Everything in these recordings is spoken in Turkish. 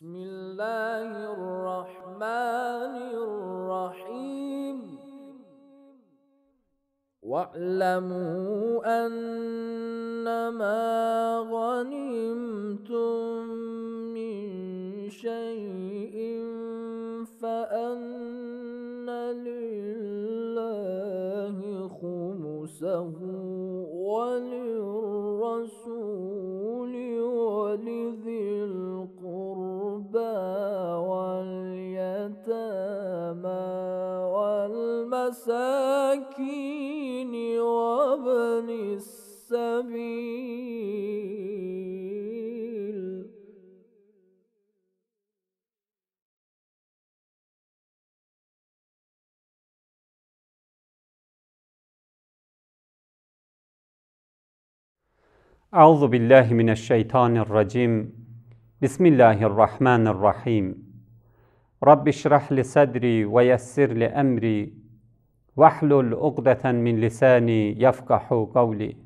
بسم الله الرحمن الرحيم واعلموا أنما غنمتم من شيء فأن لله خمسه المساكين وابن السبيل أعوذ بالله من الشيطان الرجيم بسم الله الرحمن الرحيم رب اشرح لي صدري ويسر لي امري Vahlul ugdeten min lisani yafkahu kavli.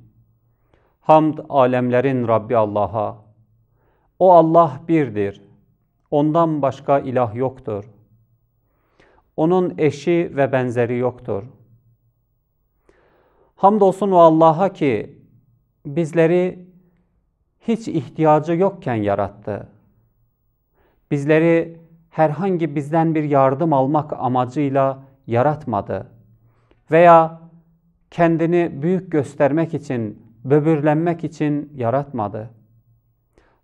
Hamd alemlerin Rabbi Allah'a. O Allah birdir. Ondan başka ilah yoktur. Onun eşi ve benzeri yoktur. Hamdolsun o Allah'a ki bizleri hiç ihtiyacı yokken yarattı. Bizleri herhangi bizden bir yardım almak amacıyla yaratmadı veya kendini büyük göstermek için, böbürlenmek için yaratmadı.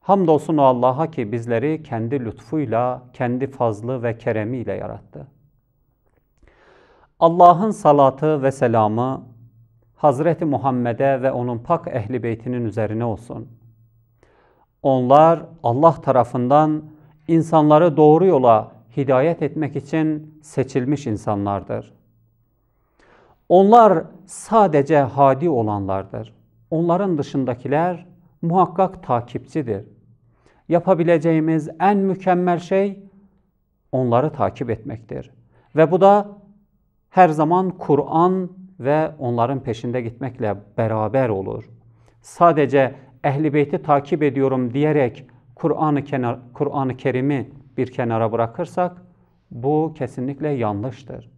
Hamdolsun o Allah'a ki bizleri kendi lütfuyla, kendi fazlı ve keremiyle yarattı. Allah'ın salatı ve selamı Hazreti Muhammed'e ve onun pak ehli beytinin üzerine olsun. Onlar Allah tarafından insanları doğru yola hidayet etmek için seçilmiş insanlardır.'' Onlar sadece hadi olanlardır. Onların dışındakiler muhakkak takipçidir. Yapabileceğimiz en mükemmel şey onları takip etmektir. Ve bu da her zaman Kur'an ve onların peşinde gitmekle beraber olur. Sadece Ehli Beyt'i takip ediyorum diyerek Kur'an-ı Kur Kerim'i bir kenara bırakırsak bu kesinlikle yanlıştır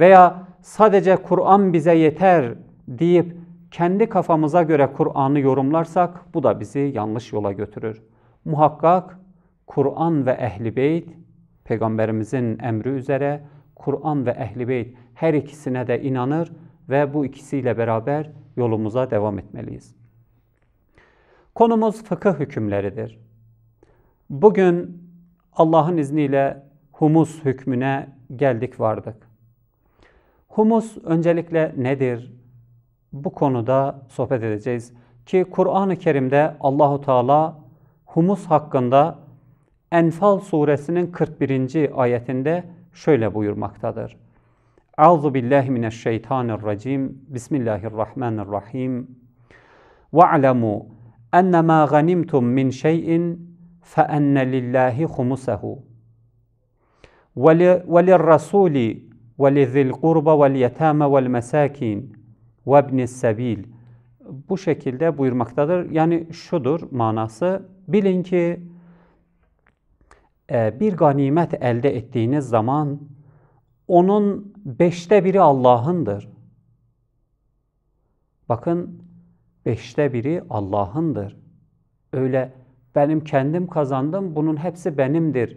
veya sadece Kur'an bize yeter deyip kendi kafamıza göre Kur'an'ı yorumlarsak bu da bizi yanlış yola götürür. Muhakkak Kur'an ve Ehli Beyt peygamberimizin emri üzere Kur'an ve Ehli Beyt her ikisine de inanır ve bu ikisiyle beraber yolumuza devam etmeliyiz. Konumuz fıkıh hükümleridir. Bugün Allah'ın izniyle humus hükmüne geldik vardık. Humus öncelikle nedir? Bu konuda sohbet edeceğiz ki Kur'an-ı Kerim'de Allahu Teala humus hakkında Enfal suresinin 41. ayetinde şöyle buyurmaktadır. Euzu billahi mineşşeytanirracim. Bismillahirrahmanirrahim. Ve'lemu enma ganimtum min şey'in fe enne lillahi humusehu ve lirrasuli وَلِذِي الْقُرْبَ وَالْيَتَامَ وَالْمَسَاكِينَ وَابْنِ السَّب۪يلِ Bu şekilde buyurmaktadır. Yani şudur manası. Bilin ki e, bir ganimet elde ettiğiniz zaman onun beşte biri Allah'ındır. Bakın beşte biri Allah'ındır. Öyle benim kendim kazandım bunun hepsi benimdir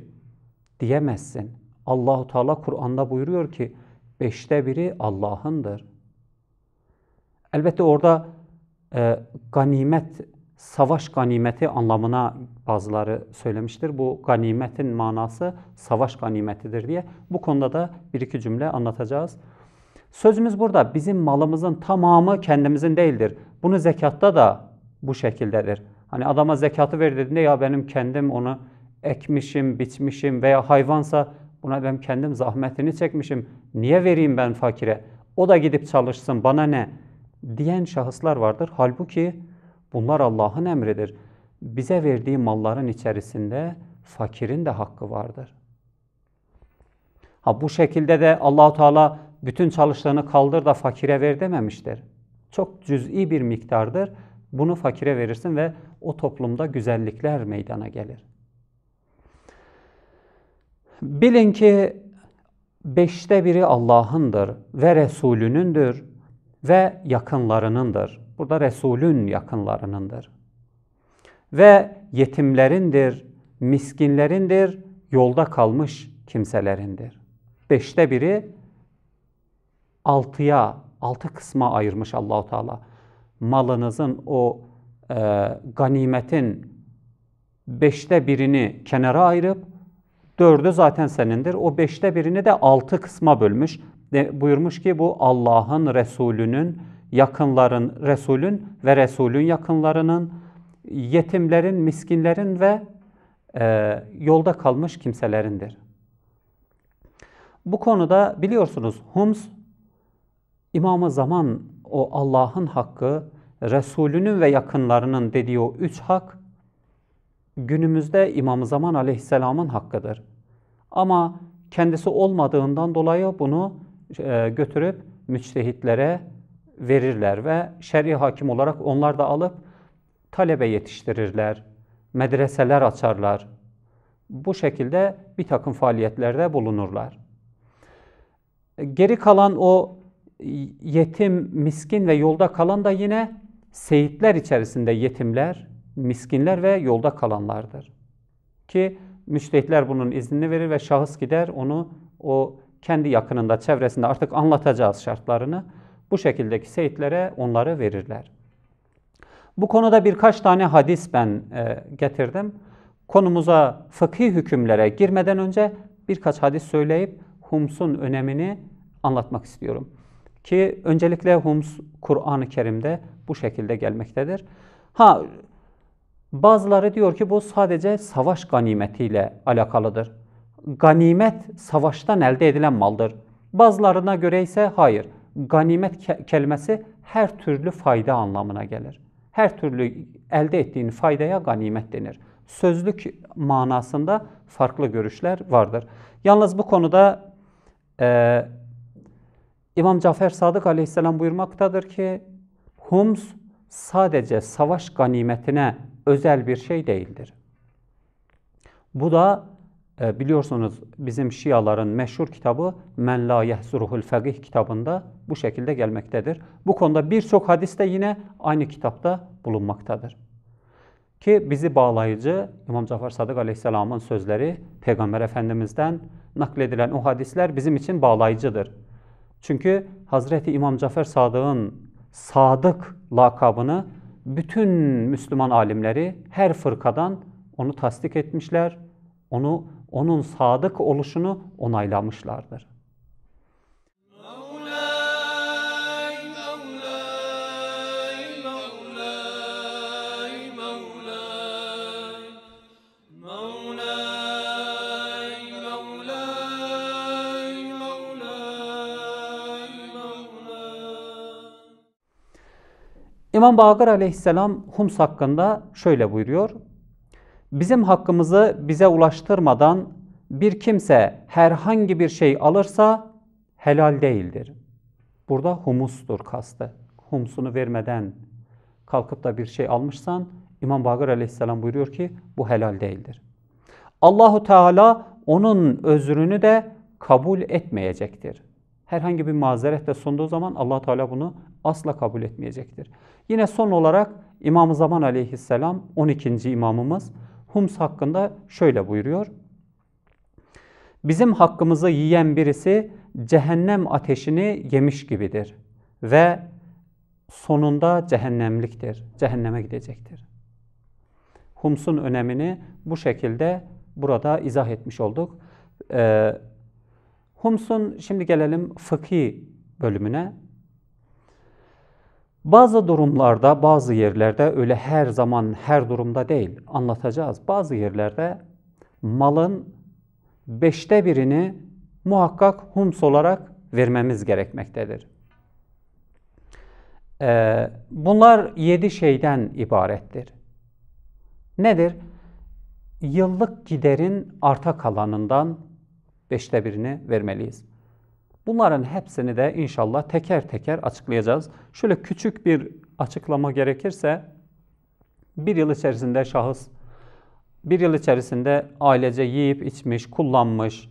diyemezsin.'' Allahu Teala Kur'an'da buyuruyor ki beşte biri Allah'ındır. Elbette orada e, ganimet, savaş ganimeti anlamına bazıları söylemiştir. Bu ganimetin manası savaş ganimetidir diye. Bu konuda da bir iki cümle anlatacağız. Sözümüz burada bizim malımızın tamamı kendimizin değildir. Bunu zekatta da bu şekildedir. Hani adama zekatı ver dediğinde ya benim kendim onu ekmişim, biçmişim veya hayvansa Buna ben kendim zahmetini çekmişim. Niye vereyim ben fakire? O da gidip çalışsın bana ne? Diyen şahıslar vardır. Halbuki bunlar Allah'ın emridir. Bize verdiği malların içerisinde fakirin de hakkı vardır. Ha bu şekilde de Allahu Teala bütün çalıştığını kaldır da fakire ver dememiştir. Çok cüz'i bir miktardır. Bunu fakire verirsin ve o toplumda güzellikler meydana gelir. Bilin ki beşte biri Allah'ındır ve Resulünündür ve yakınlarınındır. Burada Resulün yakınlarınındır. Ve yetimlerindir, miskinlerindir, yolda kalmış kimselerindir. Beşte biri altıya, altı kısma ayırmış Allahu Teala. Malınızın o e, ganimetin beşte birini kenara ayırıp Dördü zaten senindir. O beşte birini de altı kısma bölmüş. De, buyurmuş ki bu Allah'ın, Resulünün, yakınların, Resulün ve Resulün yakınlarının, yetimlerin, miskinlerin ve e, yolda kalmış kimselerindir. Bu konuda biliyorsunuz Hums, İmam-ı Zaman o Allah'ın hakkı, Resulünün ve yakınlarının dediği o üç hak, günümüzde İmam-ı Zaman aleyhisselamın hakkıdır. Ama kendisi olmadığından dolayı bunu e, götürüp müçtehitlere verirler ve şer'i hakim olarak onlar da alıp talebe yetiştirirler, medreseler açarlar. Bu şekilde bir takım faaliyetlerde bulunurlar. Geri kalan o yetim, miskin ve yolda kalan da yine seyitler içerisinde yetimler, miskinler ve yolda kalanlardır. Ki müştehitler bunun iznini verir ve şahıs gider onu o kendi yakınında, çevresinde artık anlatacağız şartlarını. Bu şekildeki seyitlere onları verirler. Bu konuda birkaç tane hadis ben e, getirdim. Konumuza fıkhi hükümlere girmeden önce birkaç hadis söyleyip Hums'un önemini anlatmak istiyorum. Ki öncelikle Hums Kur'an-ı Kerim'de bu şekilde gelmektedir. Ha Bazıları diyor ki bu sadece savaş ganimetiyle alakalıdır. Ganimet savaştan elde edilen maldır. Bazılarına göre ise hayır. Ganimet kelimesi her türlü fayda anlamına gelir. Her türlü elde ettiğin faydaya ganimet denir. Sözlük manasında farklı görüşler vardır. Yalnız bu konuda e, İmam Cafer Sadık aleyhisselam buyurmaktadır ki Hums sadece savaş ganimetine özel bir şey değildir. Bu da e, biliyorsunuz bizim Şiaların meşhur kitabı Men la yehzuruhul fagih kitabında bu şekilde gelmektedir. Bu konuda birçok hadis de yine aynı kitapta bulunmaktadır. Ki bizi bağlayıcı İmam Cafer Sadık Aleyhisselam'ın sözleri Peygamber Efendimiz'den nakledilen o hadisler bizim için bağlayıcıdır. Çünkü Hazreti İmam Cafer Sadık'ın Sadık lakabını bütün Müslüman alimleri her fırkadan onu tasdik etmişler, onu onun sadık oluşunu onaylamışlardır. İmam Bağır aleyhisselam Hums hakkında şöyle buyuruyor. Bizim hakkımızı bize ulaştırmadan bir kimse herhangi bir şey alırsa helal değildir. Burada humustur kastı. Humsunu vermeden kalkıp da bir şey almışsan İmam Bağır aleyhisselam buyuruyor ki bu helal değildir. Allahu Teala onun özrünü de kabul etmeyecektir herhangi bir mazeretle sunduğu zaman allah Teala bunu asla kabul etmeyecektir. Yine son olarak i̇mam Zaman aleyhisselam 12. imamımız Hums hakkında şöyle buyuruyor. Bizim hakkımızı yiyen birisi cehennem ateşini yemiş gibidir ve sonunda cehennemliktir, cehenneme gidecektir. Hums'un önemini bu şekilde burada izah etmiş olduk. Ee, Hums'un şimdi gelelim fıkhi bölümüne. Bazı durumlarda, bazı yerlerde öyle her zaman, her durumda değil anlatacağız. Bazı yerlerde malın beşte birini muhakkak hums olarak vermemiz gerekmektedir. Ee, bunlar yedi şeyden ibarettir. Nedir? Yıllık giderin arta kalanından beşte birini vermeliyiz. Bunların hepsini de inşallah teker teker açıklayacağız. Şöyle küçük bir açıklama gerekirse bir yıl içerisinde şahıs bir yıl içerisinde ailece yiyip içmiş, kullanmış,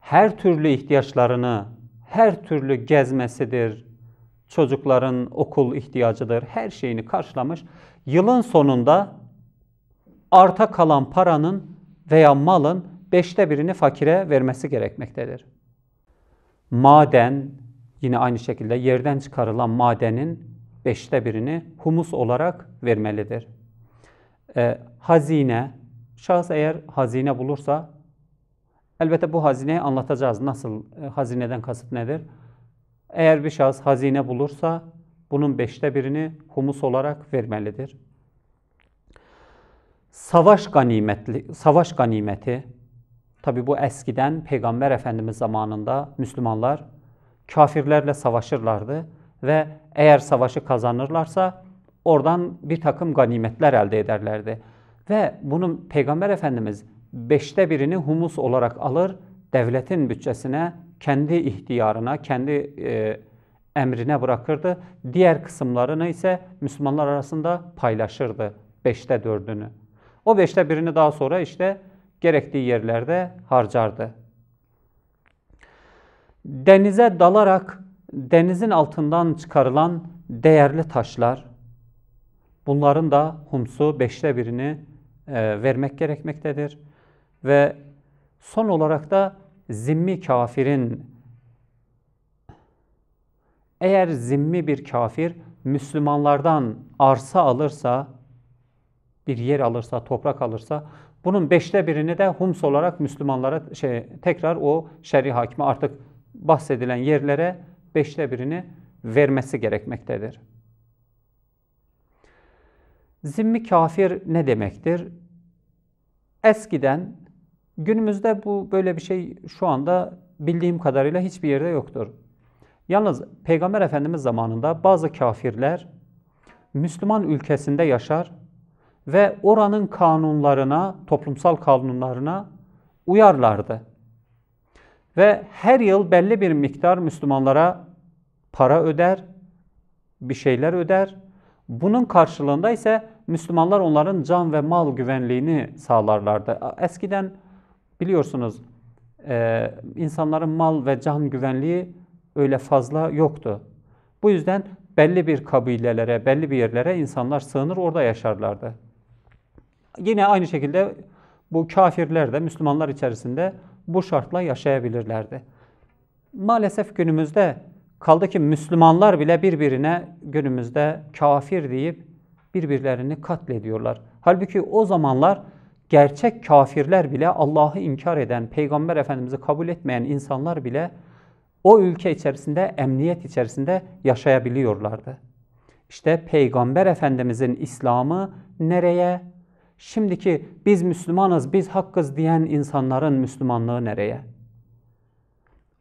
her türlü ihtiyaçlarını, her türlü gezmesidir, çocukların okul ihtiyacıdır, her şeyini karşılamış. Yılın sonunda arta kalan paranın veya malın beşte birini fakire vermesi gerekmektedir. Maden, yine aynı şekilde yerden çıkarılan madenin beşte birini humus olarak vermelidir. E, hazine, şahıs eğer hazine bulursa, elbette bu hazineyi anlatacağız. Nasıl, e, hazineden kasıt nedir? Eğer bir şahıs hazine bulursa, bunun beşte birini humus olarak vermelidir. Savaş ganimetli, savaş ganimeti, Tabi bu eskiden Peygamber Efendimiz zamanında Müslümanlar kafirlerle savaşırlardı ve eğer savaşı kazanırlarsa oradan bir takım ganimetler elde ederlerdi. Ve bunun Peygamber Efendimiz beşte birini humus olarak alır, devletin bütçesine, kendi ihtiyarına, kendi e, emrine bırakırdı. Diğer kısımlarını ise Müslümanlar arasında paylaşırdı. Beşte dördünü. O beşte birini daha sonra işte gerektiği yerlerde harcardı. Denize dalarak denizin altından çıkarılan değerli taşlar, bunların da humsu beşte birini e, vermek gerekmektedir. Ve son olarak da zimmi kafirin, eğer zimmi bir kafir Müslümanlardan arsa alırsa, bir yer alırsa, toprak alırsa bunun beşte birini de hums olarak Müslümanlara şey, tekrar o şer'i hakime artık bahsedilen yerlere beşte birini vermesi gerekmektedir. Zimmi kafir ne demektir? Eskiden günümüzde bu böyle bir şey şu anda bildiğim kadarıyla hiçbir yerde yoktur. Yalnız Peygamber Efendimiz zamanında bazı kafirler Müslüman ülkesinde yaşar ve oranın kanunlarına, toplumsal kanunlarına uyarlardı. Ve her yıl belli bir miktar Müslümanlara para öder, bir şeyler öder. Bunun karşılığında ise Müslümanlar onların can ve mal güvenliğini sağlarlardı. Eskiden biliyorsunuz e, insanların mal ve can güvenliği öyle fazla yoktu. Bu yüzden belli bir kabilelere, belli bir yerlere insanlar sığınır orada yaşarlardı. Yine aynı şekilde bu kafirler de Müslümanlar içerisinde bu şartla yaşayabilirlerdi. Maalesef günümüzde kaldı ki Müslümanlar bile birbirine günümüzde kafir deyip birbirlerini katlediyorlar. Halbuki o zamanlar gerçek kafirler bile Allah'ı inkar eden, Peygamber Efendimiz'i kabul etmeyen insanlar bile o ülke içerisinde, emniyet içerisinde yaşayabiliyorlardı. İşte Peygamber Efendimizin İslam'ı nereye Şimdiki biz Müslümanız, biz hakkız diyen insanların Müslümanlığı nereye?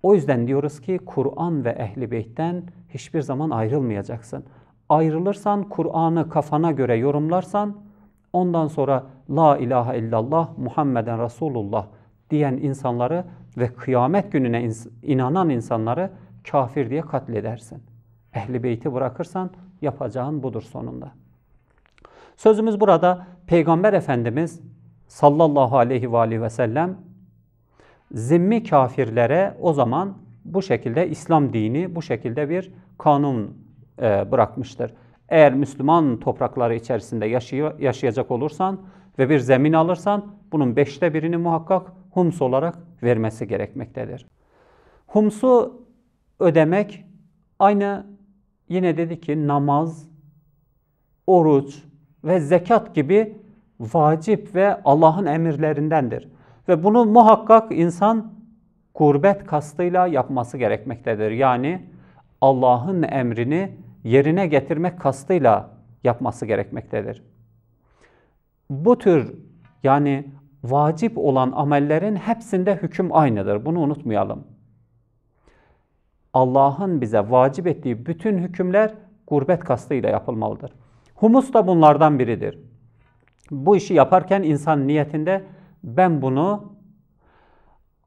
O yüzden diyoruz ki Kur'an ve Ehli Beyt'ten hiçbir zaman ayrılmayacaksın. Ayrılırsan Kur'an'ı kafana göre yorumlarsan ondan sonra La ilahe illallah Muhammeden Resulullah diyen insanları ve kıyamet gününe inanan insanları kafir diye katledersin. Ehli beyti bırakırsan yapacağın budur sonunda. Sözümüz burada Peygamber Efendimiz sallallahu aleyhi ve, aleyhi ve sellem zimmi kafirlere o zaman bu şekilde İslam dini bu şekilde bir kanun e, bırakmıştır. Eğer Müslüman toprakları içerisinde yaşıyor, yaşayacak olursan ve bir zemin alırsan bunun beşte birini muhakkak hums olarak vermesi gerekmektedir. Humsu ödemek aynı yine dedi ki namaz, oruç, ve zekat gibi vacip ve Allah'ın emirlerindendir. Ve bunu muhakkak insan gurbet kastıyla yapması gerekmektedir. Yani Allah'ın emrini yerine getirmek kastıyla yapması gerekmektedir. Bu tür yani vacip olan amellerin hepsinde hüküm aynıdır. Bunu unutmayalım. Allah'ın bize vacip ettiği bütün hükümler gurbet kastıyla yapılmalıdır. Humus da bunlardan biridir. Bu işi yaparken insan niyetinde ben bunu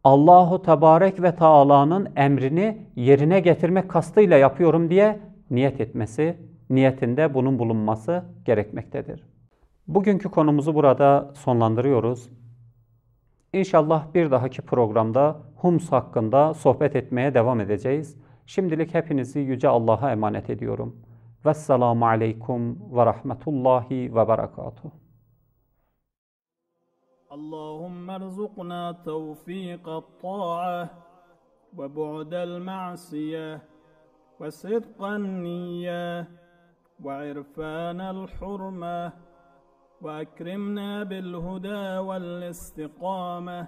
Allahu Tebarek ve Taala'nın emrini yerine getirmek kastıyla yapıyorum diye niyet etmesi, niyetinde bunun bulunması gerekmektedir. Bugünkü konumuzu burada sonlandırıyoruz. İnşallah bir dahaki programda Humus hakkında sohbet etmeye devam edeceğiz. Şimdilik hepinizi Yüce Allah'a emanet ediyorum. والسلام عليكم ورحمة الله وبركاته اللهم ارزقنا توفيق الطاعة وبعد المعصية وصدق النية وعرفان الحرمة وأكرمنا بالهدى والاستقامة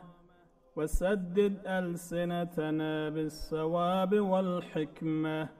وسدد ألسنتنا بالصواب والحكمة